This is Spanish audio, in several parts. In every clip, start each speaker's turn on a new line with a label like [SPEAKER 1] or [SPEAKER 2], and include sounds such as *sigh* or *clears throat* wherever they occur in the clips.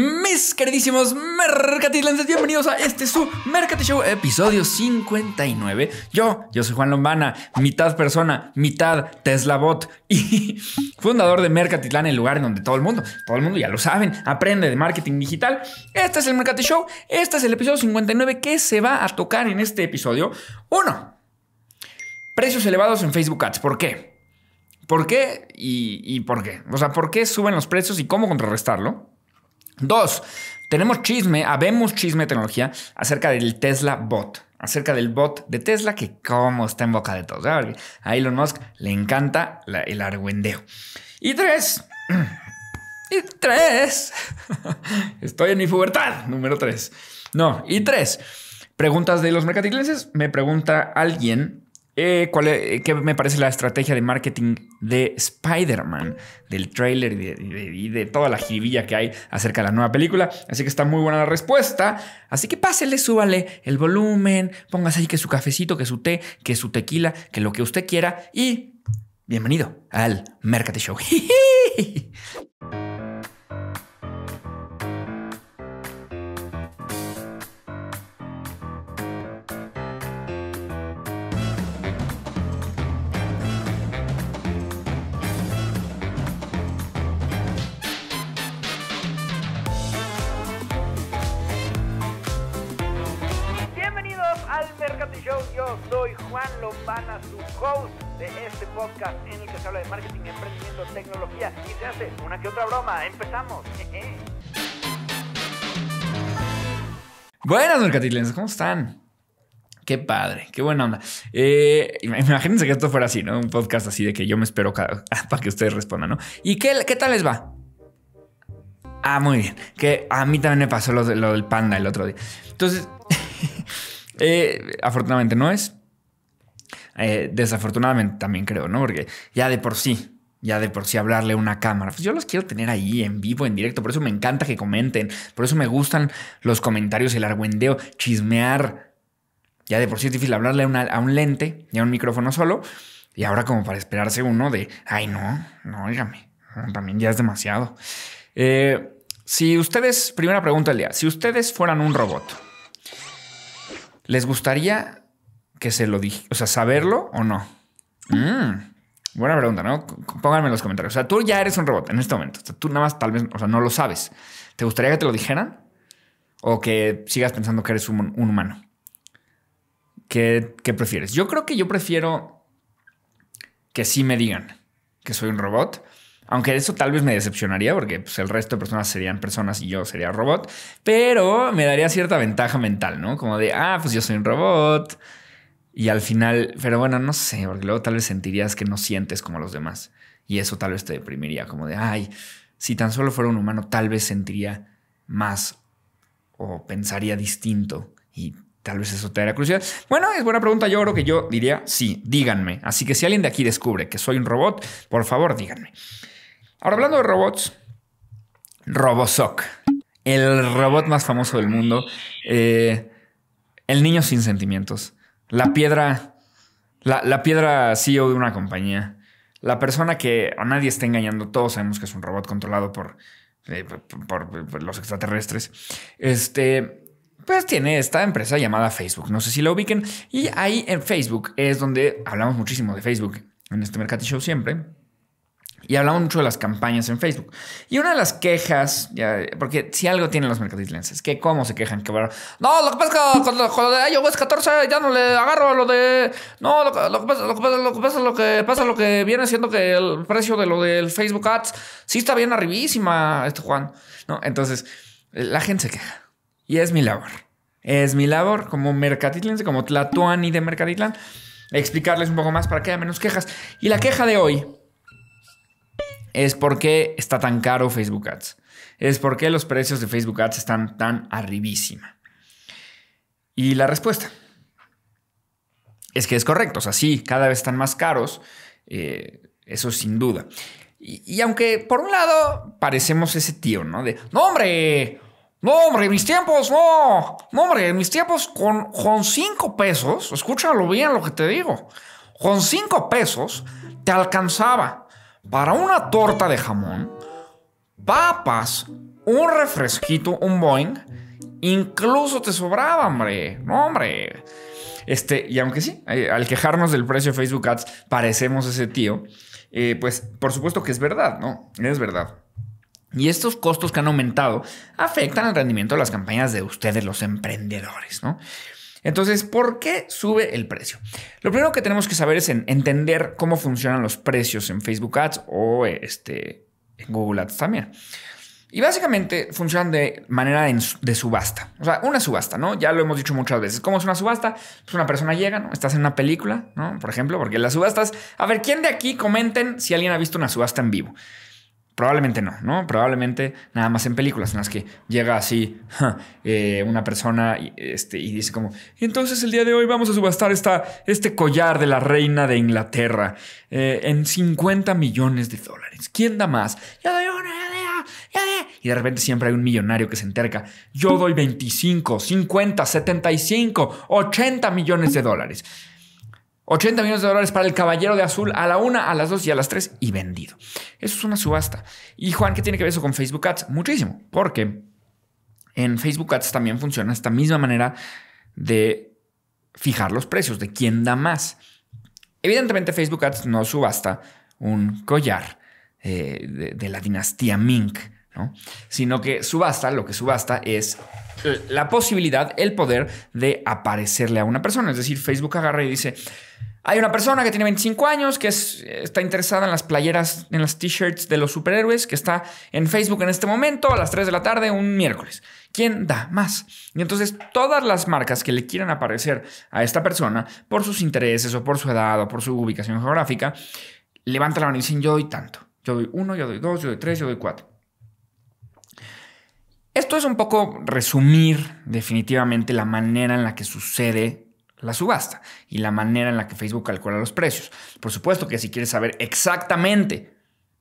[SPEAKER 1] Mis queridísimos mercatilandes bienvenidos a este su Mercatishow, Show episodio 59. Yo, yo soy Juan Lombana, mitad persona, mitad Tesla bot y *laughs* fundador de Mercatitlán, el lugar en donde todo el mundo, todo el mundo ya lo saben, aprende de marketing digital. Este es el Mercati Show, este es el episodio 59 que se va a tocar en este episodio. Uno, precios elevados en Facebook Ads. ¿Por qué? ¿Por qué y, y por qué? O sea, ¿por qué suben los precios y cómo contrarrestarlo? Dos, tenemos chisme, habemos chisme de tecnología acerca del Tesla Bot, acerca del bot de Tesla que como está en boca de todos. Ah, a Elon Musk le encanta el argüendeo. Y tres, *clears throat* y tres, *laughs* estoy en mi pubertad, número tres. No, y tres, preguntas de los mercatiglenses. Me pregunta alguien eh, eh, ¿Qué me parece la estrategia de marketing de Spider-Man? Del trailer y de, toda la jiribilla que hay acerca de la nueva película. Así que está muy buena la respuesta. Así que pásele, súbale el volumen, póngase ahí que su cafecito, que su té, que su tequila, que lo que usted quiera. Y bienvenido al Mercate Show. *laughs* yo soy Juan Lopana, su host de este podcast en el que se habla de marketing, emprendimiento, tecnología y se hace una que otra broma. Empezamos. *laughs* Buenas mercatilenses, ¿cómo están? Qué padre, qué buena onda. Eh, imagínense que esto fuera así, ¿no? Un podcast así de que yo me espero cada, *laughs* para que ustedes respondan, ¿no? ¿Y qué, tal les va? Ah, muy bien. Que a mí también me pasó lo, del panda el otro día. Entonces, eh, afortunadamente no es. Eh, desafortunadamente también creo, ¿no? Porque ya de por sí, ya de por sí hablarle a una cámara, pues yo los quiero tener ahí en vivo, en directo, por eso me encanta que comenten, por eso me gustan los comentarios, el argüendeo, chismear. Ya de por sí es difícil hablarle a, un lente y a un micrófono solo, y ahora como para esperarse uno de, ay no, no, óigame, también ya es demasiado. Eh, si ustedes, primera pregunta del día, si ustedes fueran un robot, ¿Les gustaría que se lo dije? O sea, saberlo o no. Mm, buena pregunta, ¿no? Pónganme en los comentarios. O sea, tú ya eres un robot en este momento. tú nada más tal vez, o sea, no lo sabes. ¿Te gustaría que te lo dijeran? ¿O que sigas pensando que eres un, humano? ¿Qué, prefieres? Yo creo que yo prefiero que sí me digan que soy un robot aunque eso tal vez me decepcionaría porque pues, el resto de personas serían personas y yo sería robot, pero me daría cierta ventaja mental, ¿no? Como de, ah, pues yo soy un robot. Y al final, pero bueno, no sé, porque luego tal vez sentirías que no sientes como los demás. Y eso tal vez te deprimiría, como de, ay, si tan solo fuera un humano, tal vez sentiría más o pensaría distinto. Y tal vez eso te daría curiosidad. Bueno, es buena pregunta. Yo creo que yo diría sí, díganme. Así que si alguien de aquí descubre que soy un robot, por favor, díganme. Ahora, hablando de robots, Robosoc, el robot más famoso del mundo, eh, el niño sin sentimientos, la piedra, la, piedra CEO de una compañía, la persona que a nadie está engañando, todos sabemos que es un robot controlado eh, por, los extraterrestres. Este, pues tiene esta empresa llamada Facebook. No sé si la ubiquen. Y ahí en Facebook es donde hablamos muchísimo de Facebook en este Mercati Show siempre. Y hablamos mucho de las campañas en Facebook. Y una de las quejas, ya, porque si algo tienen los es que cómo se quejan, que No, lo que pasa con, lo de iOS 14 ya no le agarro a lo de. No, lo, que pasa, lo, que pasa, lo que pasa, lo que viene siendo que el precio de lo del Facebook Ads sí está bien arribísima, este Juan. ¿No? Entonces, la gente se queja. Y es mi labor. Es mi labor como mercadistas, como Tlatuani de Mercaditlan explicarles un poco más para que haya menos quejas. Y la queja de hoy es por qué está tan caro Facebook Ads. Es por qué los precios de Facebook Ads están tan arribísima. Y la respuesta es que es correcto. O sea, sí, cada vez están más caros. Eh, eso sin duda. Y, aunque por un lado parecemos ese tío, ¿no? De, no hombre, no hombre, mis tiempos, no, no hombre, mis tiempos con, con cinco pesos, escúchalo bien lo que te digo, con cinco pesos te alcanzaba para una torta de jamón, papas, un refresquito, un Boeing, incluso te sobraba, hombre. No, hombre. Este, y aunque sí, eh, al quejarnos del precio de Facebook Ads, parecemos ese tío, eh, pues por supuesto que es verdad, ¿no? Es verdad. Y estos costos que han aumentado afectan al rendimiento de las campañas de ustedes, los emprendedores, ¿no? Entonces, ¿por qué sube el precio? Lo primero que tenemos que saber es entender cómo funcionan los precios en Facebook Ads o este, en Google Ads también. Y básicamente funcionan de manera de subasta. O sea, una subasta, ¿no? Ya lo hemos dicho muchas veces. ¿Cómo es una subasta? Pues una persona llega, ¿no? Estás en una película, ¿no? Por ejemplo, porque las subastas... A ver, ¿quién de aquí comenten si alguien ha visto una subasta en vivo? Probablemente no, ¿no? Probablemente nada más en películas en las que llega así eh, una persona y, este, dice como, entonces el día de hoy vamos a subastar este collar de la reina de Inglaterra eh, en 50 millones de dólares. ¿Quién da más? Yo doy una, yo Y de repente siempre hay un millonario que se enterca, yo doy 25, 50, 75, 80 millones de dólares. 80 millones de dólares para el Caballero de Azul a la una, a las dos y a las tres y vendido. Eso es una subasta. Y Juan, ¿qué tiene que ver eso con Facebook Ads? Muchísimo, porque en Facebook Ads también funciona esta misma manera de fijar los precios, de quién da más. Evidentemente Facebook Ads no subasta un collar eh, de, la dinastía Mink, ¿no? sino que subasta, lo que subasta es eh, la posibilidad, el poder de aparecerle a una persona. Es decir, Facebook agarra y dice, hay una persona que tiene 25 años, que está interesada en las playeras, en las t-shirts de los superhéroes, que está en Facebook en este momento a las 3 de la tarde, un miércoles. ¿Quién da más? Y entonces todas las marcas que le quieran aparecer a esta persona por sus intereses o por su edad o por su ubicación geográfica, levantan la mano y dicen yo doy tanto. Yo doy uno, yo doy dos, yo doy tres, yo doy cuatro. Esto es un poco resumir definitivamente la manera en la que sucede la subasta y la manera en la que Facebook calcula los precios. Por supuesto que si quieres saber exactamente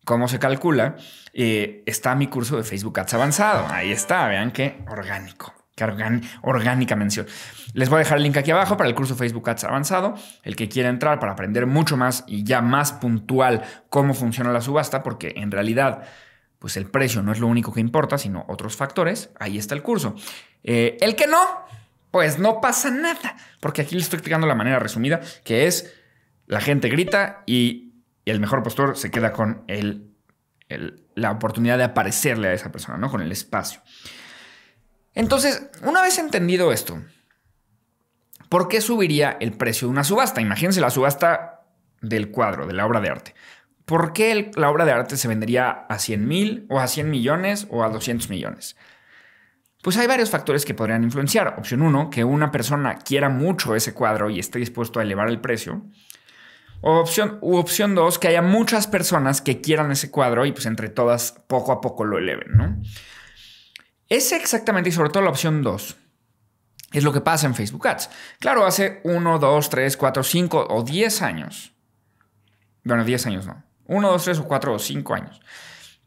[SPEAKER 1] cómo se calcula, eh, está mi curso de Facebook Ads avanzado. Ahí está, vean qué orgánico. Qué orgánica mención. Les voy a dejar el link aquí abajo para el curso Facebook Ads avanzado. El que quiera entrar para aprender mucho más y ya más puntual cómo funciona la subasta, porque en realidad pues el precio no es lo único que importa, sino otros factores, ahí está el curso. Eh, el que no, pues no pasa nada, porque aquí les estoy explicando la manera resumida, que es la gente grita y el mejor postor se queda con la oportunidad de aparecerle a esa persona, ¿no? Con el espacio. Entonces, una vez entendido esto, ¿por qué subiría el precio de una subasta? Imagínense la subasta del cuadro, de la obra de arte. ¿por qué la obra de arte se vendería a 100 mil o a 100 millones o a 200 millones? Pues hay varios factores que podrían influenciar. Opción 1, que una persona quiera mucho ese cuadro y esté dispuesto a elevar el precio. O opción, opción 2, que haya muchas personas que quieran ese cuadro y pues entre todas poco a poco lo eleven, ¿no? Ese exactamente y sobre todo la opción 2 es lo que pasa en Facebook Ads. Claro, hace 1, 2, 3, 4, 5 o 10 años. Bueno, 10 años no. Uno, dos, tres o cuatro o cinco años.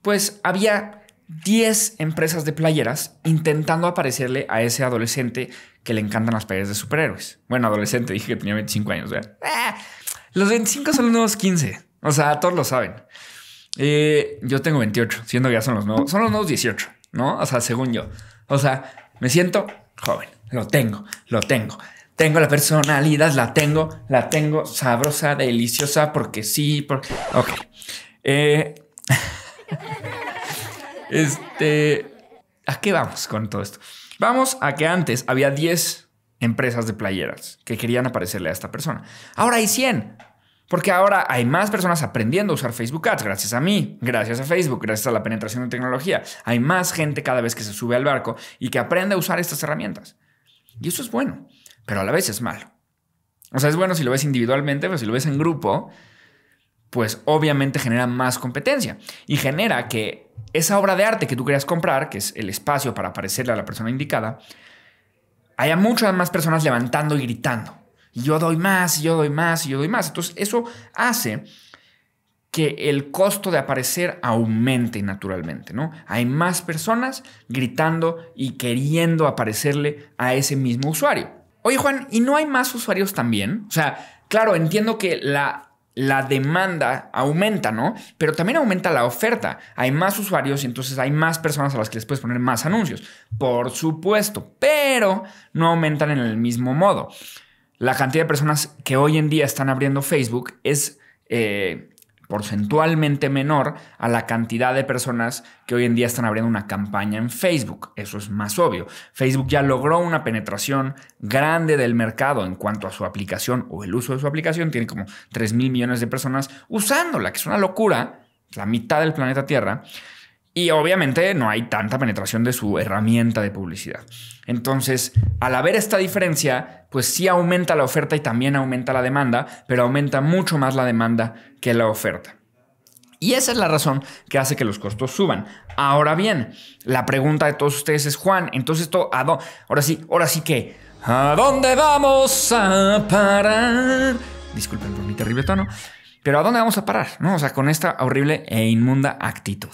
[SPEAKER 1] Pues había 10 empresas de playeras intentando aparecerle a ese adolescente que le encantan las playeras de superhéroes. Bueno, adolescente, *laughs* dije que tenía 25 años. Eh, los 25 son los nuevos 15. O sea, todos lo saben. Eh, yo tengo 28, siendo que ya son los nuevos, son los nuevos 18, ¿no? O sea, según yo. O sea, me siento joven. Lo tengo, lo tengo tengo la personalidad, la tengo, la tengo sabrosa, deliciosa, porque sí, porque... Ok. Eh, *laughs* este... ¿A qué vamos con todo esto? Vamos a que antes había 10 empresas de playeras que querían aparecerle a esta persona. Ahora hay 100. Porque ahora hay más personas aprendiendo a usar Facebook Ads, gracias a mí, gracias a Facebook, gracias a la penetración de tecnología. Hay más gente cada vez que se sube al barco y que aprende a usar estas herramientas. Y eso es bueno pero a la vez es malo. O sea, es bueno si lo ves individualmente, pero si lo ves en grupo, pues obviamente genera más competencia y genera que esa obra de arte que tú querías comprar, que es el espacio para aparecerle a la persona indicada, haya muchas más personas levantando y gritando. yo doy más, yo doy más, yo doy más. Entonces eso hace que el costo de aparecer aumente naturalmente, ¿no? Hay más personas gritando y queriendo aparecerle a ese mismo usuario. Oye, Juan, ¿y no hay más usuarios también? O sea, claro, entiendo que la, la demanda aumenta, ¿no? Pero también aumenta la oferta. Hay más usuarios y entonces hay más personas a las que les puedes poner más anuncios. Por supuesto, pero no aumentan en el mismo modo. La cantidad de personas que hoy en día están abriendo Facebook es eh, porcentualmente menor a la cantidad de personas que hoy en día están abriendo una campaña en Facebook. Eso es más obvio. Facebook ya logró una penetración grande del mercado en cuanto a su aplicación o el uso de su aplicación. Tiene como 3 mil millones de personas usándola, que es una locura, la mitad del planeta Tierra. Y obviamente no hay tanta penetración de su herramienta de publicidad. Entonces, al haber esta diferencia, pues sí aumenta la oferta y también aumenta la demanda, pero aumenta mucho más la demanda que la oferta. Y esa es la razón que hace que los costos suban. Ahora bien, la pregunta de todos ustedes es, Juan, entonces esto, ¿a Ahora sí, ahora sí que, ¿a dónde vamos a parar? Disculpen por mi terrible tono, pero ¿a dónde vamos a parar? ¿No? O sea, con esta horrible e inmunda actitud.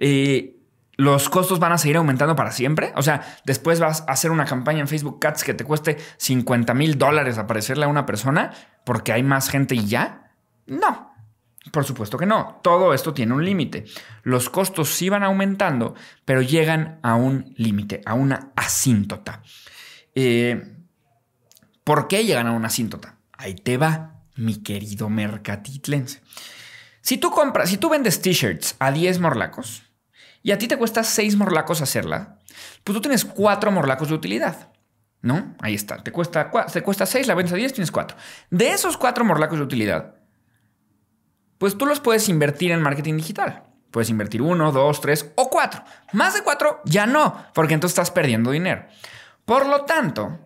[SPEAKER 1] Eh, los costos van a seguir aumentando para siempre. O sea, después vas a hacer una campaña en Facebook Cats que te cueste 50 mil dólares aparecerle a una persona porque hay más gente y ya. No, por supuesto que no. Todo esto tiene un límite. Los costos sí van aumentando, pero llegan a un límite, a una asíntota. Eh, ¿Por qué llegan a una asíntota? Ahí te va, mi querido mercatitlense. Si tú compras, si tú vendes t-shirts a 10 morlacos, y a ti te cuesta seis morlacos hacerla, pues tú tienes cuatro morlacos de utilidad. ¿No? Ahí está. Te cuesta, se cuesta seis, la venta a 10, tienes cuatro. De esos cuatro morlacos de utilidad, pues tú los puedes invertir en marketing digital. Puedes invertir uno, dos, tres o cuatro. Más de cuatro ya no, porque entonces estás perdiendo dinero. Por lo tanto,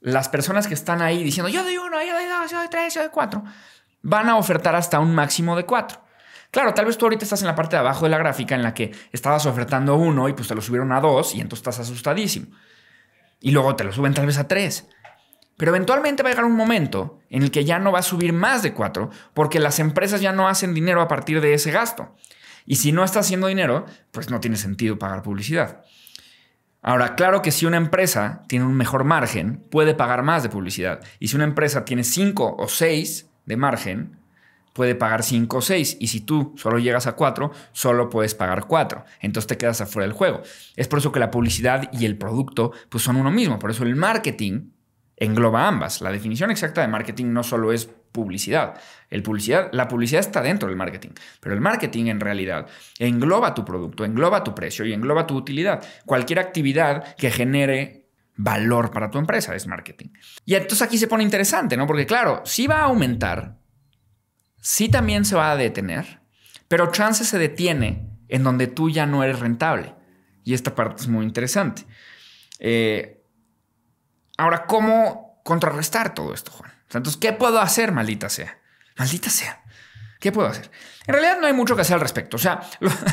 [SPEAKER 1] las personas que están ahí diciendo yo doy uno, yo doy dos, yo doy tres, yo doy cuatro, van a ofertar hasta un máximo de cuatro. Claro, tal vez tú ahorita estás en la parte de abajo de la gráfica en la que estabas ofertando uno y pues te lo subieron a dos y entonces estás asustadísimo. Y luego te lo suben tal vez a tres. Pero eventualmente va a llegar un momento en el que ya no va a subir más de cuatro porque las empresas ya no hacen dinero a partir de ese gasto. Y si no está haciendo dinero, pues no tiene sentido pagar publicidad. Ahora, claro que si una empresa tiene un mejor margen, puede pagar más de publicidad. Y si una empresa tiene cinco o seis de margen, puede pagar 5 o 6 y si tú solo llegas a 4, solo puedes pagar 4. Entonces te quedas afuera del juego. Es por eso que la publicidad y el producto pues son uno mismo. Por eso el marketing engloba ambas. La definición exacta de marketing no solo es publicidad. El publicidad. La publicidad está dentro del marketing, pero el marketing en realidad engloba tu producto, engloba tu precio y engloba tu utilidad. Cualquier actividad que genere valor para tu empresa es marketing. Y entonces aquí se pone interesante, ¿no? Porque claro, si va a aumentar sí también se va a detener, pero chance se detiene en donde tú ya no eres rentable. Y esta parte es muy interesante. Eh, ahora, ¿cómo contrarrestar todo esto, Juan? Entonces, ¿qué puedo hacer, maldita sea? Maldita sea. ¿Qué puedo hacer? En realidad no hay mucho que hacer al respecto. O sea,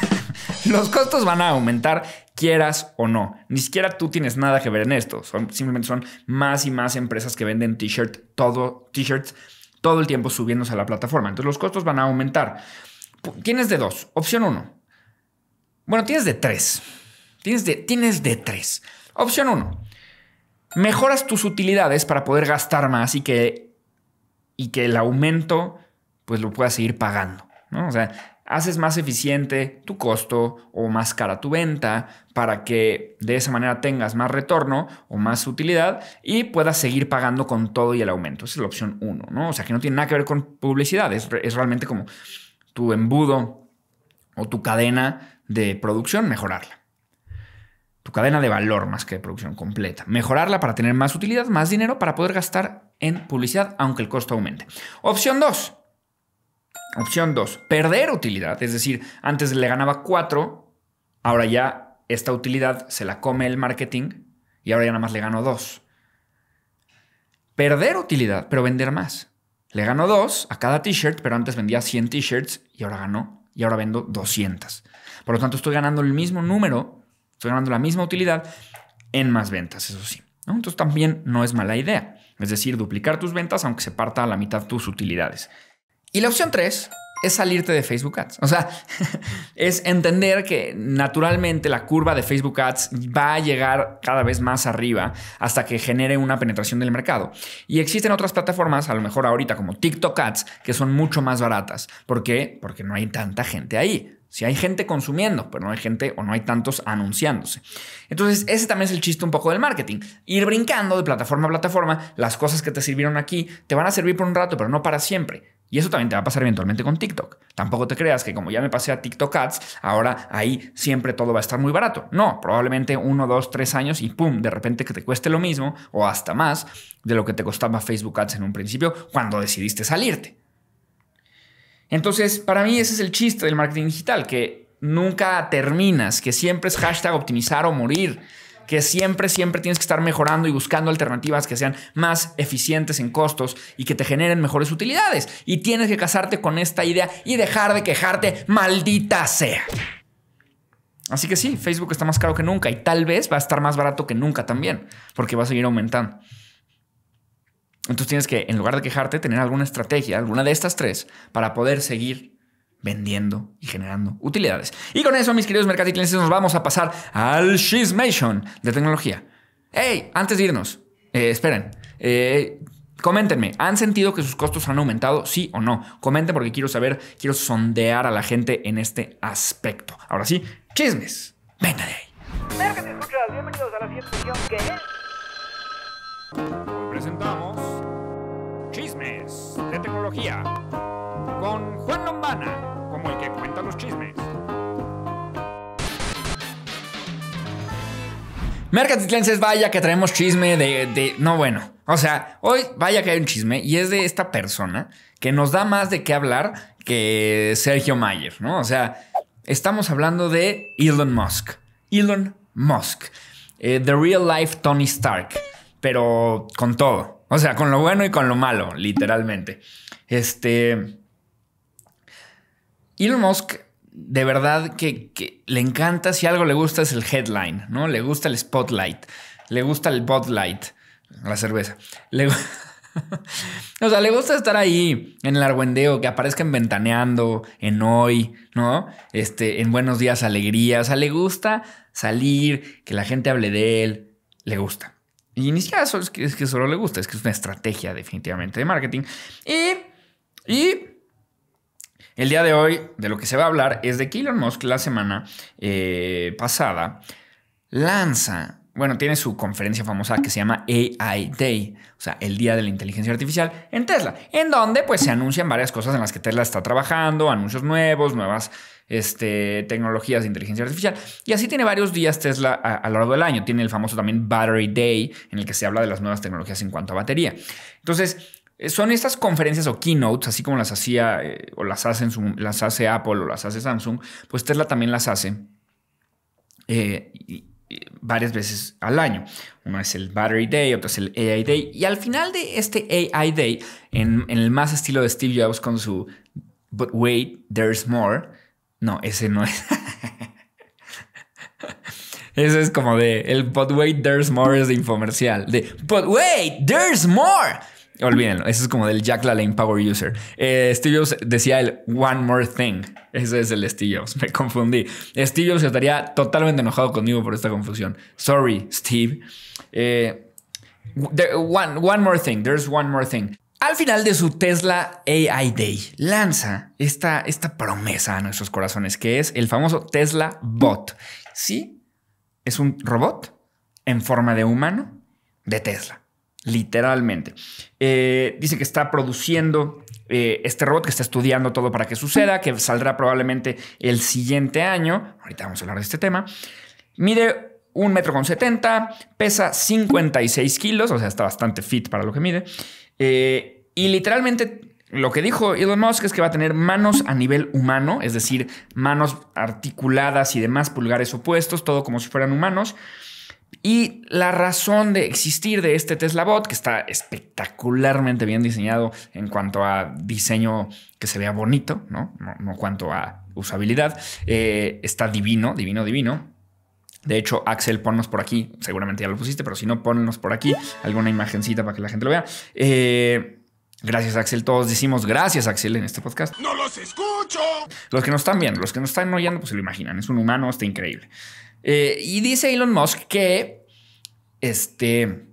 [SPEAKER 1] *laughs* los costos van a aumentar quieras o no. Ni siquiera tú tienes nada que ver en esto. Son, simplemente son más y más empresas que venden t-shirts, todo, t-shirts todo el tiempo subiéndose a la plataforma. Entonces los costos van a aumentar. Tienes de dos. Opción uno. Bueno, tienes de tres. Tienes de, tienes de tres. Opción uno. Mejoras tus utilidades para poder gastar más y que, y que el aumento pues lo puedas seguir pagando. O sea, haces más eficiente tu costo o más cara tu venta para que de esa manera tengas más retorno o más utilidad y puedas seguir pagando con todo y el aumento. Esa es la opción uno, ¿no? O sea, que no tiene nada que ver con publicidad, es, es realmente como tu embudo o tu cadena de producción, mejorarla. Tu cadena de valor más que de producción completa. Mejorarla para tener más utilidad, más dinero para poder gastar en publicidad, aunque el costo aumente. Opción dos Opción 2, perder utilidad, es decir, antes le ganaba 4, ahora ya esta utilidad se la come el marketing y ahora ya nada más le gano 2. Perder utilidad, pero vender más. Le gano 2 a cada t-shirt, pero antes vendía 100 t-shirts y ahora ganó y ahora vendo 200. Por lo tanto, estoy ganando el mismo número, estoy ganando la misma utilidad en más ventas, eso sí. Entonces también no es mala idea. Es decir, duplicar tus ventas aunque se parta a la mitad tus utilidades. Y la opción tres es salirte de Facebook Ads. O sea, *laughs* es entender que naturalmente la curva de Facebook Ads va a llegar cada vez más arriba hasta que genere una penetración del mercado. Y existen otras plataformas, a lo mejor ahorita como TikTok Ads, que son mucho más baratas. ¿Por qué? Porque no hay tanta gente ahí. Si hay gente consumiendo, pero no hay gente o no hay tantos anunciándose. Entonces, ese también es el chiste un poco del marketing. Ir brincando de plataforma a plataforma, las cosas que te sirvieron aquí te van a servir por un rato, pero no para siempre. Y eso también te va a pasar eventualmente con TikTok. Tampoco te creas que como ya me pasé a TikTok Ads, ahora ahí siempre todo va a estar muy barato. No, probablemente uno, dos, tres años y pum, de repente que te cueste lo mismo o hasta más de lo que te costaba Facebook Ads en un principio cuando decidiste salirte. Entonces, para mí ese es el chiste del marketing digital, que nunca terminas, que siempre es hashtag optimizar o morir que siempre, siempre tienes que estar mejorando y buscando alternativas que sean más eficientes en costos y que te generen mejores utilidades. Y tienes que casarte con esta idea y dejar de quejarte, maldita sea. Así que sí, Facebook está más caro que nunca y tal vez va a estar más barato que nunca también, porque va a seguir aumentando. Entonces tienes que, en lugar de quejarte, tener alguna estrategia, alguna de estas tres, para poder seguir vendiendo y generando utilidades. Y con eso, mis queridos mercadiclenses, nos vamos a pasar al chismation de tecnología. Hey, antes de irnos, eh, esperen. Eh, Coméntenme, ¿han sentido que sus costos han aumentado? Sí o no. Comenten porque quiero saber, quiero sondear a la gente en este aspecto. Ahora sí, chismes. Venga de ahí. bienvenidos a la siguiente sesión que es... Presentamos chismes de tecnología con Juan Lombana, como el que cuenta los chismes. Mercatitlenses, vaya que traemos chisme de, No, bueno. O sea, hoy vaya que hay un chisme y es de esta persona que nos da más de qué hablar que Sergio Mayer, ¿no? O sea, estamos hablando de Elon Musk. Elon Musk. Eh, the Real Life Tony Stark. Pero con todo. O sea, con lo bueno y con lo malo, literalmente. Este. Elon Musk, de verdad que, le encanta, si algo le gusta es el headline, ¿no? Le gusta el spotlight, le gusta el botlight, la cerveza. *laughs* o sea, le gusta estar ahí en el argüendeo, que aparezcan Ventaneando, en Hoy, ¿no? Este, en Buenos Días Alegría. O sea, le gusta salir, que la gente hable de él. Le gusta. Y iniciar es que, es que solo le gusta, es que es una estrategia definitivamente de marketing. Y, y el día de hoy de lo que se va a hablar es de que Elon Musk la semana eh, pasada lanza, bueno, tiene su conferencia famosa que se llama AI Day, o sea, el Día de la Inteligencia Artificial en Tesla, en donde pues se anuncian varias cosas en las que Tesla está trabajando, anuncios nuevos, nuevas este, tecnologías de inteligencia artificial. Y así tiene varios días Tesla a, lo largo del año. Tiene el famoso también Battery Day, en el que se habla de las nuevas tecnologías en cuanto a batería. Entonces, eh, son estas conferencias o keynotes, así como las hacía eh, o las, las hace Apple o las hace Samsung, pues Tesla también las hace eh, varias veces al año. Uno es el Battery Day, otro es el AI Day. Y al final de este AI Day, en, el más estilo de Steve Jobs con su But wait, there's more. No, ese no es. *laughs* Ese es como de el But wait, there's more es de infomercial. De But wait, there's more. Olvídenlo, eso es como del Jack LaLanne Power User. Eh, Steve Jobs decía el One More Thing. Ese es el Steve Jobs, *laughs* me confundí. Steve Jobs estaría totalmente enojado conmigo por esta confusión. Sorry, Steve. Eh, one, one More Thing, there's one more thing. Al final de su Tesla AI Day, lanza esta, esta promesa a nuestros corazones, que es el famoso Tesla Bot. Sí, es un robot en forma de humano de Tesla literalmente. Eh, dice que está produciendo eh, este robot, que está estudiando todo para que suceda, que saldrá probablemente el siguiente año. Ahorita vamos a hablar de este tema. Mide un metro con 70, pesa 56 kilos, o sea, está bastante fit para lo que mide. Eh, y literalmente lo que dijo Elon Musk es que va a tener manos a nivel humano, es decir, manos articuladas y demás pulgares opuestos, todo como si fueran humanos. Y la razón de existir de este Tesla Bot, que está espectacularmente bien diseñado en cuanto a diseño que se vea bonito, no, no, cuanto a usabilidad, eh, está divino, divino, divino. De hecho, Axel, ponnos por aquí, seguramente ya lo pusiste, pero si no, ponnos por aquí alguna imagencita para que la gente lo vea. Eh, gracias, Axel. Todos decimos gracias, Axel, en este podcast. ¡No los escucho! Los que nos están viendo, los que nos están oyendo, pues se lo imaginan. Es un humano, está increíble. Eh, y dice Elon Musk que este,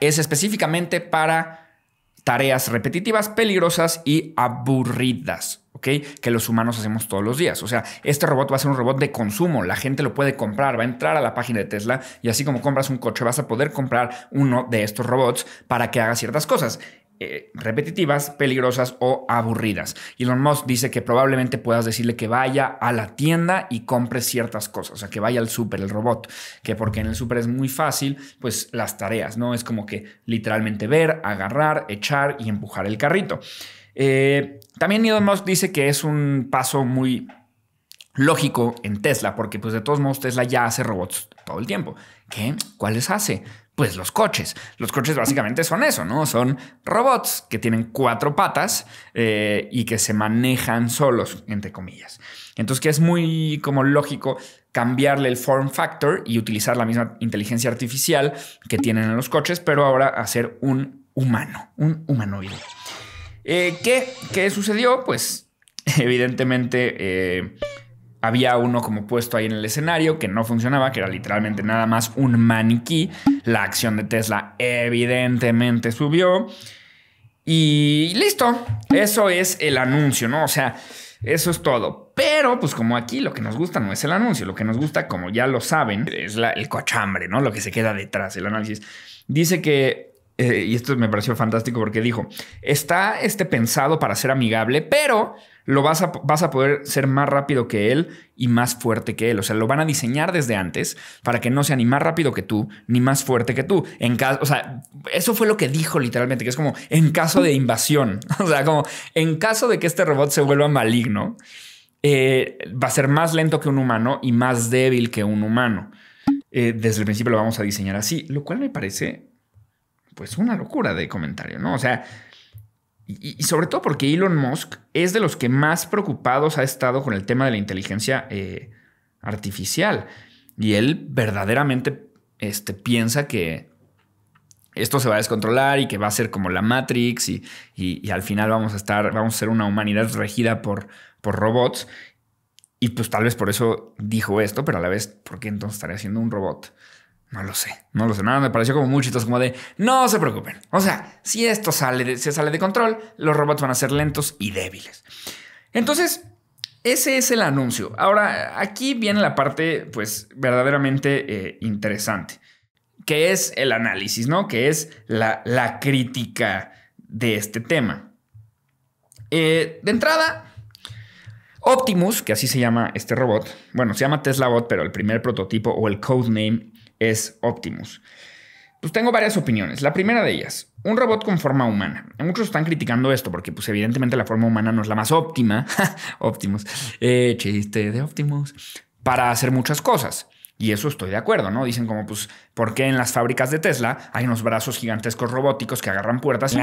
[SPEAKER 1] es específicamente para tareas repetitivas, peligrosas y aburridas. Que los humanos hacemos todos los días. O sea, este robot va a ser un robot de consumo. La gente lo puede comprar, va a entrar a la página de Tesla y así como compras un coche, vas a poder comprar uno de estos robots para que haga ciertas cosas. Eh, repetitivas, peligrosas o aburridas. Elon Musk dice que probablemente puedas decirle que vaya a la tienda y compre ciertas cosas, o sea, que vaya al súper, el robot, que porque en el súper es muy fácil, pues las tareas, ¿no? Es como que literalmente ver, agarrar, echar y empujar el carrito. Eh, también Elon Musk dice que es un paso muy lógico en Tesla, porque pues de todos modos Tesla ya hace robots todo el tiempo. ¿Qué? ¿Cuáles hace? Pues los coches. Los coches básicamente son eso, ¿no? Son robots que tienen cuatro patas eh, y que se manejan solos, entre comillas. Entonces, que es muy como lógico cambiarle el form factor y utilizar la misma inteligencia artificial que tienen en los coches, pero ahora hacer un humano, un humanoide. Eh, ¿qué, ¿qué, sucedió? Pues *laughs* evidentemente eh, había uno como puesto ahí en el escenario que no funcionaba, que era literalmente nada más un maniquí. La acción de Tesla evidentemente subió. Y listo, eso es el anuncio, ¿no? O sea, eso es todo. Pero, pues como aquí lo que nos gusta no es el anuncio, lo que nos gusta, como ya lo saben, es el cochambre, ¿no? Lo que se queda detrás, el análisis. Dice que, eh, y esto me pareció fantástico porque dijo, está este pensado para ser amigable, pero lo vas a, vas a poder ser más rápido que él y más fuerte que él. O sea, lo van a diseñar desde antes para que no sea ni más rápido que tú, ni más fuerte que tú. En o sea, eso fue lo que dijo literalmente, que es como en caso de invasión. *laughs* O sea, como en caso de que este robot se vuelva maligno, eh, va a ser más lento que un humano y más débil que un humano. Eh, desde el principio lo vamos a diseñar así, lo cual me parece pues una locura de comentario, ¿no? O sea, y, sobre todo porque Elon Musk es de los que más preocupados ha estado con el tema de la inteligencia eh, artificial. Y él verdaderamente este, piensa que esto se va a descontrolar y que va a ser como la Matrix y, al final vamos a estar, vamos a ser una humanidad regida por, por robots. Y pues tal vez por eso dijo esto, pero a la vez, ¿por qué entonces estaría siendo un robot? No lo sé, no lo sé. Nada, me pareció como muy como de no se preocupen. O sea, si esto sale de, sale de control, los robots van a ser lentos y débiles. Entonces, ese es el anuncio. Ahora, aquí viene la parte, pues, verdaderamente eh, interesante, que es el análisis, ¿no? Que es la, crítica de este tema. Eh, de entrada, Optimus, que así se llama este robot, bueno, se llama Tesla Bot, pero el primer prototipo o el codename es Optimus. Pues tengo varias opiniones. La primera de ellas, un robot con forma humana. Muchos están criticando esto porque, pues, evidentemente la forma humana no es la más óptima. *laughs* Optimus. Eh, chiste de Optimus. Para hacer muchas cosas. Y eso estoy de acuerdo, ¿no? Dicen como, pues, ¿por qué en las fábricas de Tesla hay unos brazos gigantescos robóticos que agarran puertas y, y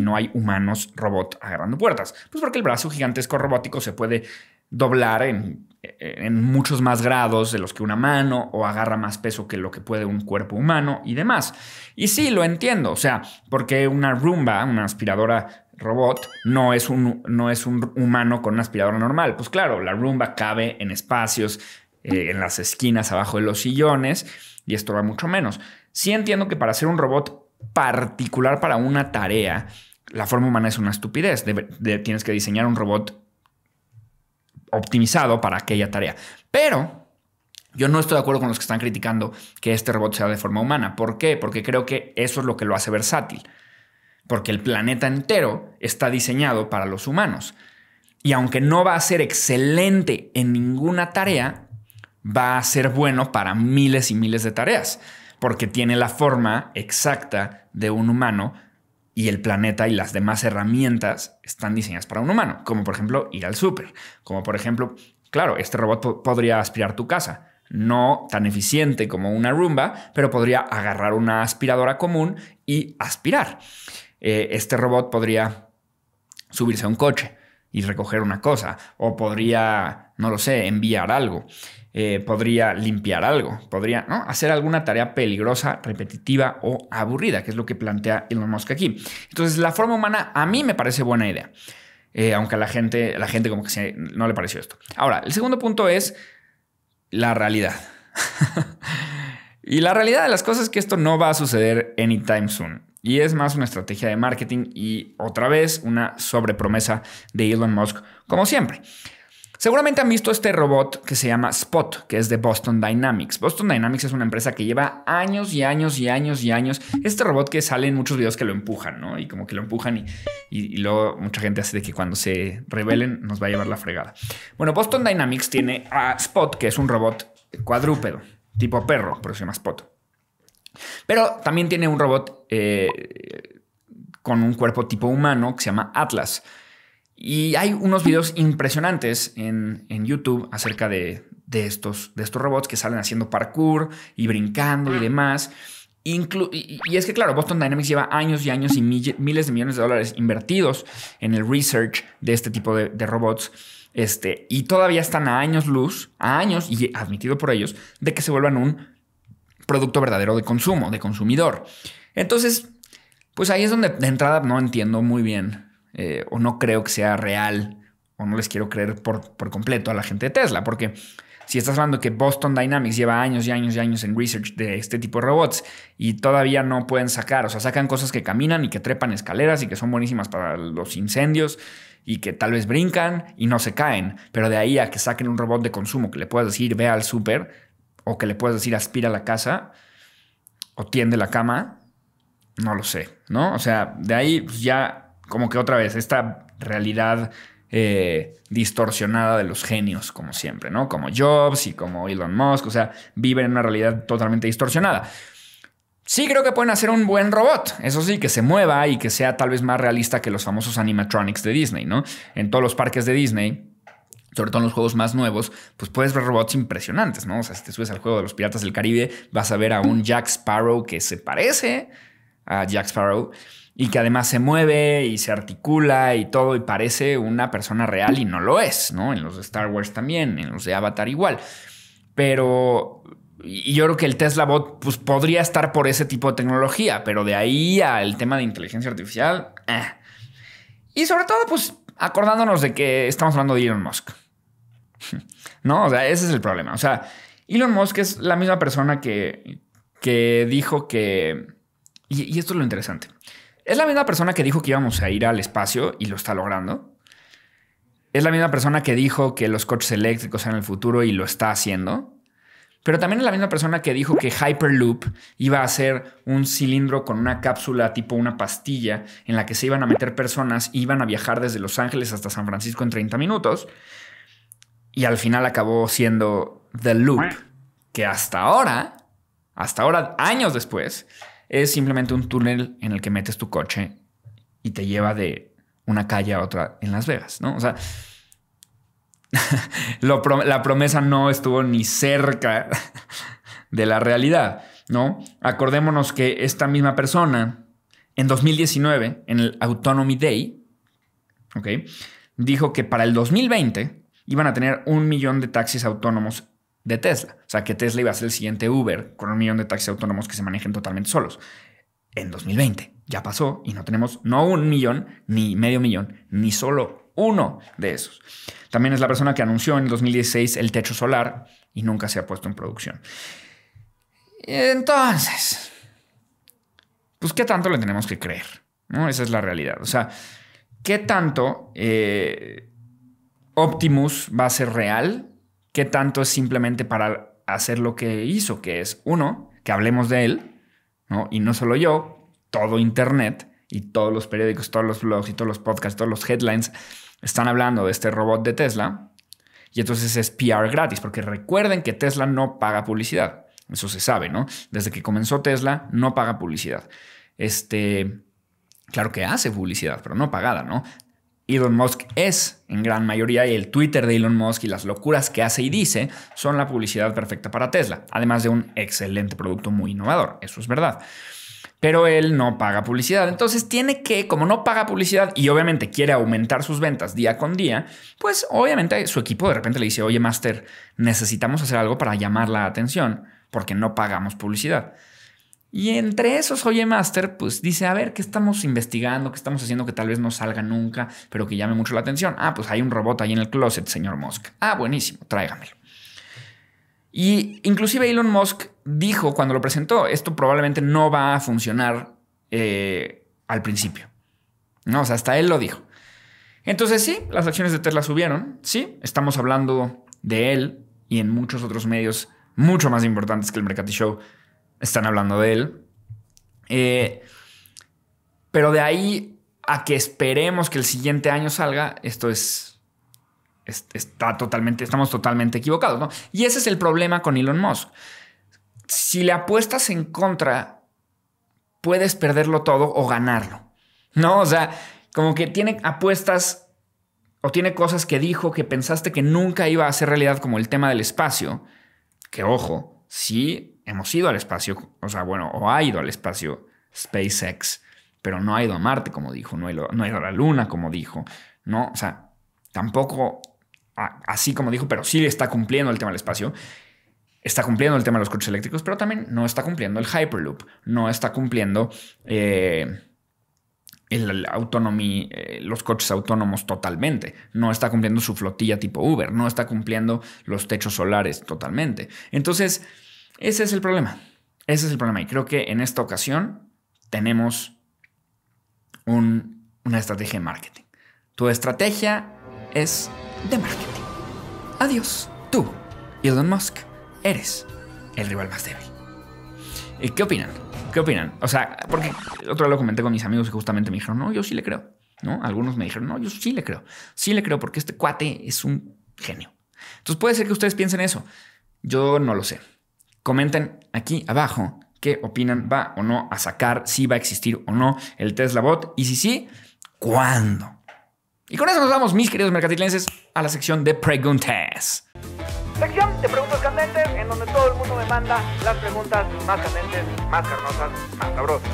[SPEAKER 1] no hay humanos robot agarrando puertas? Pues porque el brazo gigantesco robótico se puede doblar en eh, en muchos más grados de los que una mano o agarra más peso que lo que puede un cuerpo humano y demás. Y sí, lo entiendo, o sea, porque una rumba una aspiradora robot, no es un, no es un humano con una aspiradora normal. Pues claro, la rumba cabe en espacios, eh, en las esquinas, abajo de los sillones, y esto va mucho menos. Sí entiendo que para ser un robot particular para una tarea, la forma humana es una estupidez. tienes que diseñar un robot optimizado para aquella tarea. Pero yo no estoy de acuerdo con los que están criticando que este robot sea de forma humana. ¿Por qué? Porque creo que eso es lo que lo hace versátil. Porque el planeta entero está diseñado para los humanos. Y aunque no va a ser excelente en ninguna tarea, va a ser bueno para miles y miles de tareas. Porque tiene la forma exacta de un humano y el planeta y las demás herramientas están diseñadas para un humano, como por ejemplo ir al súper, como por ejemplo, claro, este robot podría aspirar tu casa, no tan eficiente como una Roomba, pero podría agarrar una aspiradora común y aspirar. Eh, este robot podría subirse a un coche y recoger una cosa, o podría, no lo sé, enviar algo. Eh, podría limpiar algo, podría hacer alguna tarea peligrosa, repetitiva o aburrida, que es lo que plantea Elon Musk aquí. Entonces, la forma humana a mí me parece buena idea, eh, aunque a la gente, la gente como que no le pareció esto. Ahora, el segundo punto es la realidad. *laughs* y la realidad de las cosas es que esto no va a suceder anytime soon. Y es más una estrategia de marketing y otra vez una sobrepromesa de Elon Musk, como siempre. Seguramente han visto este robot que se llama Spot, que es de Boston Dynamics. Boston Dynamics es una empresa que lleva años y años y años y años. Este robot que sale en muchos videos que lo empujan, ¿no? Y como que lo empujan y, luego mucha gente hace de que cuando se rebelen nos va a llevar la fregada. Bueno, Boston Dynamics tiene a Spot, que es un robot cuadrúpedo, tipo perro, por eso se llama Spot. Pero también tiene un robot eh, con un cuerpo tipo humano que se llama Atlas. Y hay unos videos impresionantes en, YouTube acerca de, estos, de estos robots que salen haciendo parkour y brincando y demás. y, es que, claro, Boston Dynamics lleva años y años y miles de millones de dólares invertidos en el research de este tipo de, robots. Este, y todavía están a años luz, a años, y admitido por ellos, de que se vuelvan un producto verdadero de consumo, de consumidor. Entonces, pues ahí es donde de entrada no entiendo muy bien eh, o no creo que sea real o no les quiero creer por, completo a la gente de Tesla, porque si estás hablando que Boston Dynamics lleva años y años y años en research de este tipo de robots y todavía no pueden sacar, o sea, sacan cosas que caminan y que trepan escaleras y que son buenísimas para los incendios y que tal vez brincan y no se caen, pero de ahí a que saquen un robot de consumo que le puedas decir ve al súper o que le puedas decir aspira a la casa o tiende la cama, no lo sé, ¿no? O sea, de ahí pues, ya como que otra vez, esta realidad eh, distorsionada de los genios, como siempre, ¿no? Como Jobs y como Elon Musk, o sea, viven en una realidad totalmente distorsionada. Sí creo que pueden hacer un buen robot, eso sí, que se mueva y que sea tal vez más realista que los famosos animatronics de Disney, ¿no? En todos los parques de Disney, sobre todo en los juegos más nuevos, pues puedes ver robots impresionantes, ¿no? O sea, si te subes al juego de los Piratas del Caribe, vas a ver a un Jack Sparrow que se parece a Jack Sparrow, y que además se mueve y se articula y todo y parece una persona real y no lo es, ¿no? En los de Star Wars también, en los de Avatar igual. Pero yo creo que el Tesla Bot pues, podría estar por ese tipo de tecnología, pero de ahí al tema de inteligencia artificial. Eh. Y sobre todo, pues acordándonos de que estamos hablando de Elon Musk. *laughs* ¿No? O sea, ese es el problema. O sea, Elon Musk es la misma persona que, que dijo que. y esto es lo interesante. Es la misma persona que dijo que íbamos a ir al espacio y lo está logrando. Es la misma persona que dijo que los coches eléctricos eran el futuro y lo está haciendo. Pero también es la misma persona que dijo que Hyperloop iba a ser un cilindro con una cápsula tipo una pastilla en la que se iban a meter personas iban a viajar desde Los Ángeles hasta San Francisco en 30 minutos. Y al final acabó siendo The Loop, que hasta ahora, hasta ahora, años después, es simplemente un túnel en el que metes tu coche y te lleva de una calle a otra en Las Vegas, ¿no? O sea, *laughs* la promesa no estuvo ni cerca *laughs* de la realidad, ¿no? Acordémonos que esta misma persona, en 2019, en el Autonomy Day, ¿ok? Dijo que para el 2020 iban a tener un millón de taxis autónomos de Tesla. O sea, que Tesla iba a ser el siguiente Uber con un millón de taxis autónomos que se manejen totalmente solos. En 2020 ya pasó y no tenemos no un millón, ni medio millón, ni solo uno de esos. También es la persona que anunció en 2016 el techo solar y nunca se ha puesto en producción. Entonces, pues, ¿qué tanto le tenemos que creer? ¿No? Esa es la realidad. O sea, ¿qué tanto eh, Optimus va a ser real qué tanto es simplemente para hacer lo que hizo, que es uno, que hablemos de él, ¿no? Y no solo yo, todo Internet y todos los periódicos, todos los blogs y todos los podcasts, todos los headlines están hablando de este robot de Tesla. Y entonces es PR gratis, porque recuerden que Tesla no paga publicidad. Eso se sabe, ¿no? Desde que comenzó Tesla, no paga publicidad. Este, claro que hace publicidad, pero no pagada, ¿no? Elon Musk es en gran mayoría y el Twitter de Elon Musk y las locuras que hace y dice son la publicidad perfecta para Tesla, además de un excelente producto muy innovador, eso es verdad. Pero él no paga publicidad, entonces tiene que, como no paga publicidad y obviamente quiere aumentar sus ventas día con día, pues obviamente su equipo de repente le dice, oye, Master, necesitamos hacer algo para llamar la atención porque no pagamos publicidad. Y entre esos Oye Master, pues dice, a ver, ¿qué estamos investigando? ¿Qué estamos haciendo que tal vez no salga nunca, pero que llame mucho la atención? Ah, pues hay un robot ahí en el closet, señor Musk. Ah, buenísimo, tráigamelo. Y inclusive Elon Musk dijo cuando lo presentó, esto probablemente no va a funcionar eh, al principio. No, o sea, hasta él lo dijo. Entonces sí, las acciones de Tesla subieron, sí, estamos hablando de él y en muchos otros medios mucho más importantes que el Mercati Show están hablando de él. Eh, pero de ahí a que esperemos que el siguiente año salga, esto es, está totalmente, estamos totalmente equivocados, ¿no? Y ese es el problema con Elon Musk. Si le apuestas en contra, puedes perderlo todo o ganarlo, ¿no? O sea, como que tiene apuestas o tiene cosas que dijo que pensaste que nunca iba a ser realidad, como el tema del espacio, que ojo, sí hemos ido al espacio, o sea, bueno, o ha ido al espacio SpaceX, pero no ha ido a Marte, como dijo, no ha ido, a la Luna, como dijo, ¿no? O sea, tampoco así como dijo, pero sí está cumpliendo el tema del espacio. Está cumpliendo el tema de los coches eléctricos, pero también no está cumpliendo el Hyperloop, no está cumpliendo eh, el, Autonomy... Eh, los coches autónomos totalmente, no está cumpliendo su flotilla tipo Uber, no está cumpliendo los techos solares totalmente. Entonces, ese es el problema. Ese es el problema. Y creo que en esta ocasión tenemos una estrategia de marketing. Tu estrategia es de marketing. Adiós. Tú, Elon Musk, eres el rival más débil. ¿Y qué opinan? ¿Qué opinan? O sea, porque otro día lo comenté con mis amigos Y justamente me dijeron, no, yo sí le creo. ¿No? Algunos me dijeron, no, yo sí le creo. Sí le creo porque este cuate es un genio. Entonces puede ser que ustedes piensen eso. Yo no lo sé. Comenten aquí abajo qué opinan va o no a sacar, si va a existir o no el Tesla Bot y si sí, cuándo. Y con eso nos vamos, mis queridos mercatilenses a la sección de preguntas. Sección de preguntas candentes, en donde todo el mundo me manda las preguntas más candentes, más carnosas, más sabrosas.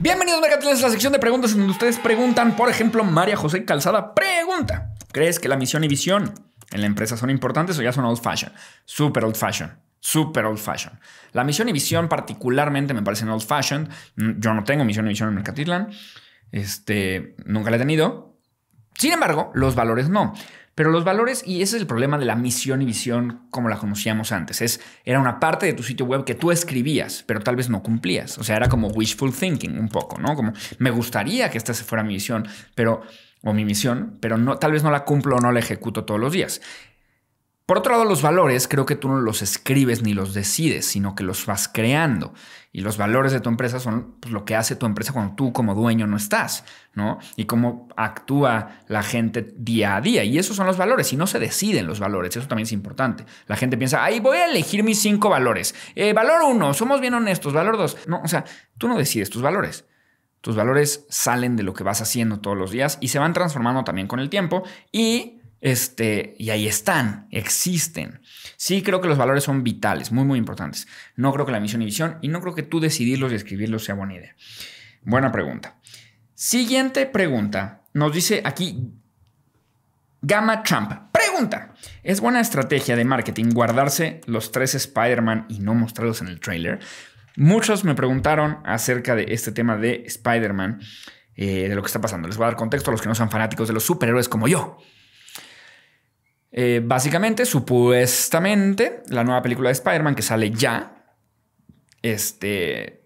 [SPEAKER 1] Bienvenidos mercatilenses a la sección de preguntas en donde ustedes preguntan, por ejemplo, María José Calzada pregunta, ¿crees que la misión y visión en la empresa son importantes o ya son old fashion. Super old fashion. Super old fashion. La misión y visión particularmente me parecen old fashion. Mm, yo no tengo misión y visión en Mercatitlan. Este, nunca la he tenido. Sin embargo, los valores no. Pero los valores, y ese es el problema de la misión y visión como la conocíamos antes, es, era una parte de tu sitio web que tú escribías, pero tal vez no cumplías. O sea, era como wishful thinking un poco, ¿no? Como me gustaría que esta fuera mi visión, pero o mi misión, pero no, tal vez no la cumplo o no la ejecuto todos los días. Por otro lado, los valores creo que tú no los escribes ni los decides, sino que los vas creando. Y los valores de tu empresa son pues, lo que hace tu empresa cuando tú como dueño no estás, ¿no? Y cómo actúa la gente día a día. Y esos son los valores. Y no se deciden los valores. Eso también es importante. La gente piensa, ahí voy a elegir mis cinco valores. Eh, valor uno, somos bien honestos. Valor dos. No, o sea, tú no decides tus valores. Tus valores salen de lo que vas haciendo todos los días y se van transformando también con el tiempo y este y ahí están, existen. Sí creo que los valores son vitales, muy muy importantes. No creo que la misión y visión y no creo que tú decidirlos y escribirlos sea buena idea. Buena pregunta. Siguiente pregunta. Nos dice aquí Gamma Trump. Pregunta. ¿Es buena estrategia de marketing guardarse los tres Spider-Man y no mostrarlos en el trailer? Muchos me preguntaron acerca de este tema de Spider-Man, eh, de lo que está pasando. Les voy a dar contexto a los que no son fanáticos de los superhéroes como yo. Eh, básicamente, supuestamente, la nueva película de Spider-Man que sale ya, este,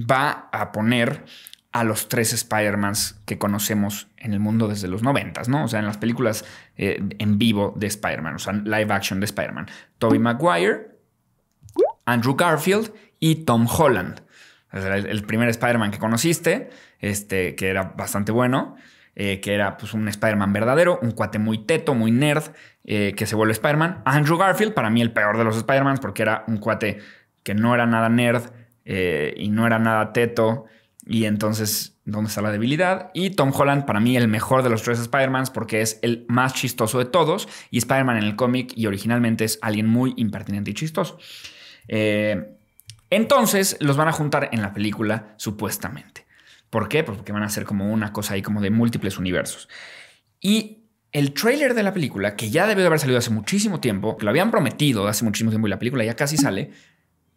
[SPEAKER 1] va a poner a los tres Spider-Mans que conocemos en el mundo desde los noventas, ¿no? O sea, en las películas eh, en vivo de Spider-Man, o sea, live action de Spider-Man. Tobey Maguire, Andrew Garfield y Tom Holland. El, primer Spider-Man que conociste, este, que era bastante bueno, eh, que era pues, un Spider-Man verdadero, un cuate muy teto, muy nerd, eh, que se vuelve Spider-Man. Andrew Garfield, para mí el peor de los Spider-Mans, porque era un cuate que no era nada nerd eh, y no era nada teto. Y entonces, ¿dónde está la debilidad? Y Tom Holland, para mí, el mejor de los tres Spider-Mans, porque es el más chistoso de todos. Y Spider-Man en el cómic y originalmente es alguien muy impertinente y chistoso. Eh, entonces los van a juntar en la película, supuestamente. ¿Por qué? Pues porque van a ser como una cosa ahí como de múltiples universos. Y el trailer de la película, que ya debió de haber salido hace muchísimo tiempo, que lo habían prometido hace muchísimo tiempo y la película ya casi sale,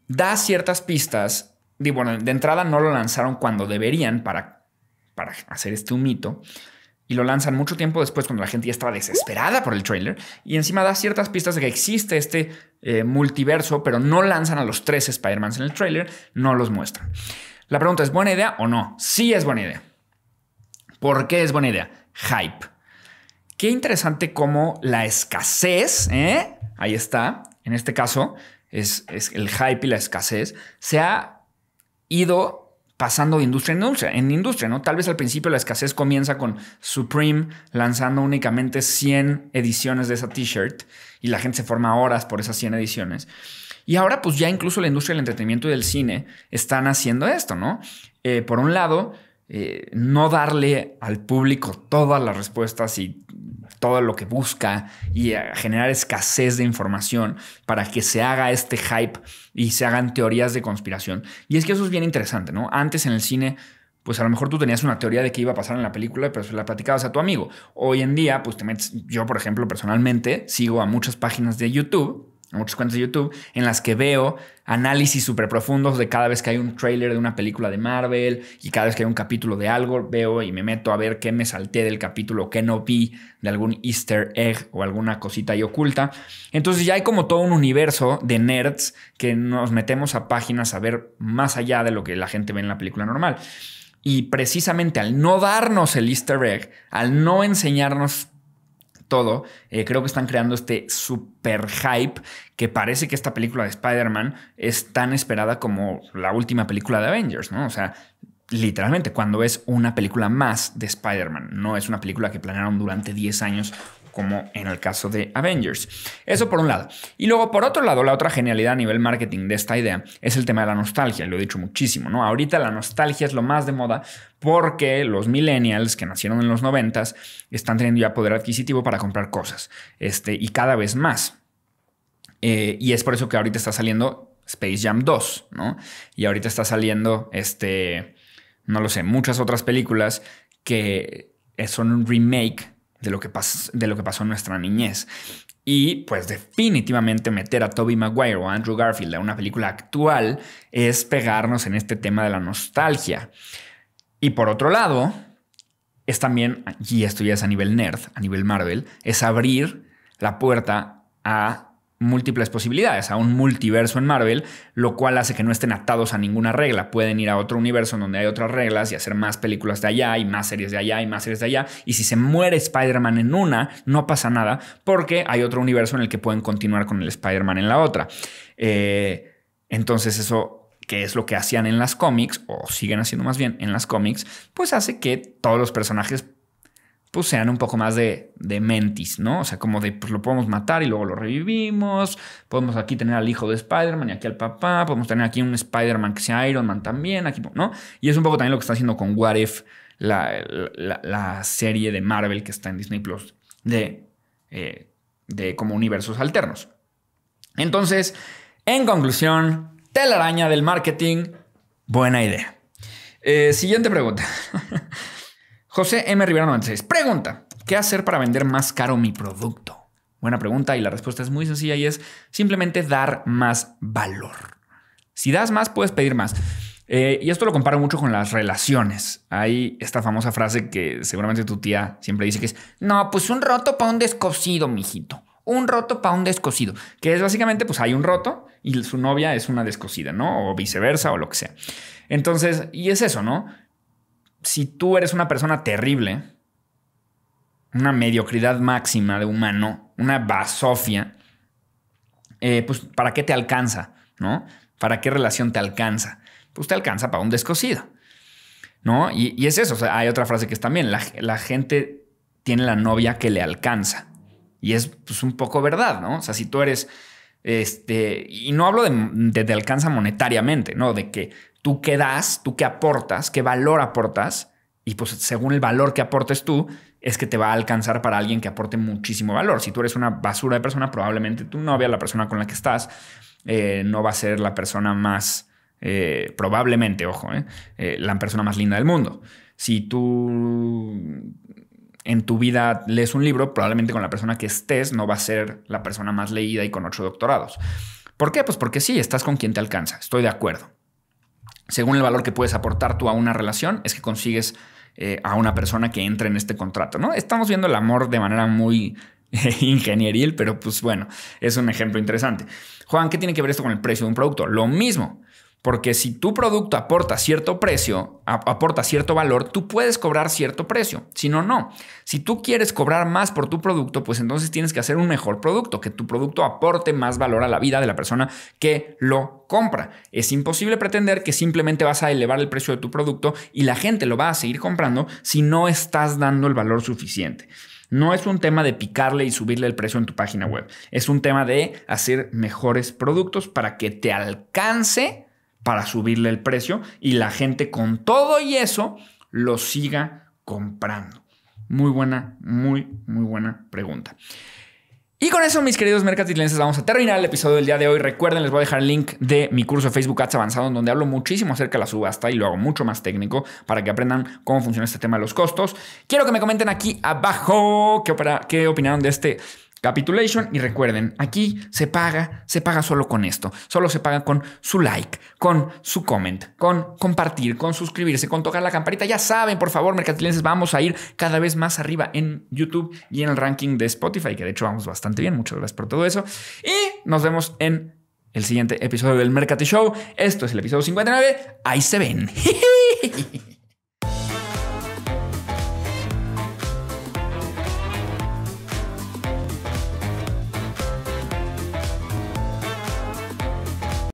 [SPEAKER 1] da ciertas pistas. Y bueno, de entrada no lo lanzaron cuando deberían para, para hacer este un mito y lo lanzan mucho tiempo después cuando la gente ya estaba desesperada por el trailer y encima da ciertas pistas de que existe este eh, multiverso, pero no lanzan a los tres Spider-Mans en el trailer, no los muestran. La pregunta es, ¿buena idea o no? Sí es buena idea. ¿Por qué es buena idea? Hype. Qué interesante cómo la escasez, ¿eh? ahí está, en este caso es, es el hype y la escasez, se ha ido pasando de industria en industria, en industria, ¿no? Tal vez al principio la escasez comienza con Supreme lanzando únicamente 100 ediciones de esa t-shirt y la gente se forma horas por esas 100 ediciones. Y ahora pues ya incluso la industria del entretenimiento y del cine están haciendo esto, ¿no? Eh, por un lado, eh, no darle al público todas las respuestas y todo lo que busca y eh, generar escasez de información para que se haga este hype y se hagan teorías de conspiración. Y es que eso es bien interesante, ¿no? Antes en el cine pues a lo mejor tú tenías una teoría de qué iba a pasar en la película, pero se la platicabas a tu amigo. Hoy en día, pues te metes, yo por ejemplo personalmente sigo a muchas páginas de YouTube muchas cuentas de YouTube en las que veo análisis súper profundos de cada vez que hay un trailer de una película de Marvel y cada vez que hay un capítulo de algo, veo y me meto a ver qué me salté del capítulo, qué no vi de algún easter egg o alguna cosita ahí oculta. Entonces ya hay como todo un universo de nerds que nos metemos a páginas a ver más allá de lo que la gente ve en la película normal. Y precisamente al no darnos el easter egg, al no enseñarnos todo, eh, creo que están creando este super hype que parece que esta película de Spider-Man es tan esperada como la última película de Avengers, ¿no? O sea, literalmente, cuando es una película más de Spider-Man, no es una película que planearon durante 10 años como en el caso de Avengers. Eso por un lado. Y luego, por otro lado, la otra genialidad a nivel marketing de esta idea es el tema de la nostalgia, lo he dicho muchísimo, ¿no? Ahorita la nostalgia es lo más de moda porque los millennials que nacieron en los 90 están teniendo ya poder adquisitivo para comprar cosas, este, y cada vez más. Eh, y es por eso que ahorita está saliendo Space Jam 2, ¿no? Y ahorita está saliendo, este, no lo sé, muchas otras películas que son un remake de lo que, de lo que pasó en nuestra niñez. Y pues definitivamente meter a Toby Maguire o a Andrew Garfield a una película actual es pegarnos en este tema de la nostalgia. Y por otro lado, es también, y esto ya es a nivel nerd, a nivel Marvel, es abrir la puerta a múltiples posibilidades, a un multiverso en Marvel, lo cual hace que no estén atados a ninguna regla. Pueden ir a otro universo donde hay otras reglas y hacer más películas de allá y más series de allá y más series de allá. Y si se muere Spider-Man en una, no pasa nada porque hay otro universo en el que pueden continuar con el Spider-Man en la otra. Eh, entonces eso que es lo que hacían en las cómics, o siguen haciendo más bien en las cómics, pues hace que todos los personajes pues sean un poco más de, de mentis, ¿no? O sea, como de, pues lo podemos matar y luego lo revivimos, podemos aquí tener al hijo de Spider-Man y aquí al papá, podemos tener aquí un Spider-Man que sea Iron Man también, aquí, ¿no? Y es un poco también lo que está haciendo con What If, la, serie de Marvel que está en Disney Plus, de, eh, de como universos alternos. Entonces, en conclusión, telaraña del marketing, buena idea. Eh, siguiente pregunta. *laughs* José M. Rivera 96. Pregunta. ¿Qué hacer para vender más caro mi producto? Buena pregunta y la respuesta es muy sencilla y es simplemente dar más valor. Si das más, puedes pedir más. Eh, y esto lo comparo mucho con las relaciones. Hay esta famosa frase que seguramente tu tía siempre dice que es, no, pues un roto para un descosido, mijito. Un roto para un descosido. Que es básicamente, pues hay un roto y su novia es una descosida, ¿no? O viceversa o lo que sea. Entonces, y es eso, ¿no? si tú eres una persona terrible, una mediocridad máxima de humano, una basofia, eh, pues ¿para qué te alcanza? ¿No? ¿Para qué relación te alcanza? Pues te alcanza para un descosido. ¿No? Y, es eso. hay otra frase que es también, la, gente tiene la novia que le alcanza. Y es pues, un poco verdad, ¿no? O sea, si tú eres... Este, y no hablo de, de, de alcanza monetariamente, ¿no? De que tú qué das, tú qué aportas, qué valor aportas, y pues según el valor que aportes tú, es que te va a alcanzar para alguien que aporte muchísimo valor. Si tú eres una basura de persona, probablemente tu novia, la persona con la que estás, eh, no va a ser la persona más, eh, probablemente, ojo, eh, la persona más linda del mundo. Si tú en tu vida lees un libro, probablemente con la persona que estés no va a ser la persona más leída y con ocho doctorados. ¿Por qué? Pues porque sí, estás con quien te alcanza, estoy de acuerdo según el valor que puedes aportar tú a una relación, es que consigues eh, a una persona que entre en este contrato, ¿no? Estamos viendo el amor de manera muy *laughs* ingenieril, pero pues bueno, es un ejemplo interesante. Juan, ¿qué tiene que ver esto con el precio de un producto? Lo mismo. Porque si tu producto aporta cierto precio, aporta cierto valor, tú puedes cobrar cierto precio. Si no, no. Si tú quieres cobrar más por tu producto, pues entonces tienes que hacer un mejor producto, que tu producto aporte más valor a la vida de la persona que lo compra. Es imposible pretender que simplemente vas a elevar el precio de tu producto y la gente lo va a seguir comprando si no estás dando el valor suficiente. No es un tema de picarle y subirle el precio en tu página web. Es un tema de hacer mejores productos para que te alcance para subirle el precio y la gente con todo y eso lo siga comprando. Muy buena, muy, muy buena pregunta. Y con eso, mis queridos mercatilenses, vamos a terminar el episodio del día de hoy. Recuerden, les voy a dejar el link de mi curso de Facebook Ads Avanzado, donde hablo muchísimo acerca de la subasta y lo hago mucho más técnico para que aprendan cómo funciona este tema de los costos. Quiero que me comenten aquí abajo qué, qué opinaron de este Capitulation y recuerden, aquí se paga, se paga solo con esto, solo se paga con su like, con su comment, con compartir, con suscribirse, con tocar la campanita. Ya saben, por favor, mercatilenses, vamos a ir cada vez más arriba en YouTube y en el ranking de Spotify, que de hecho vamos bastante bien. Muchas gracias por todo eso. Y nos vemos en el siguiente episodio del Mercati Show. Esto es el episodio 59. Ahí se ven. *laughs*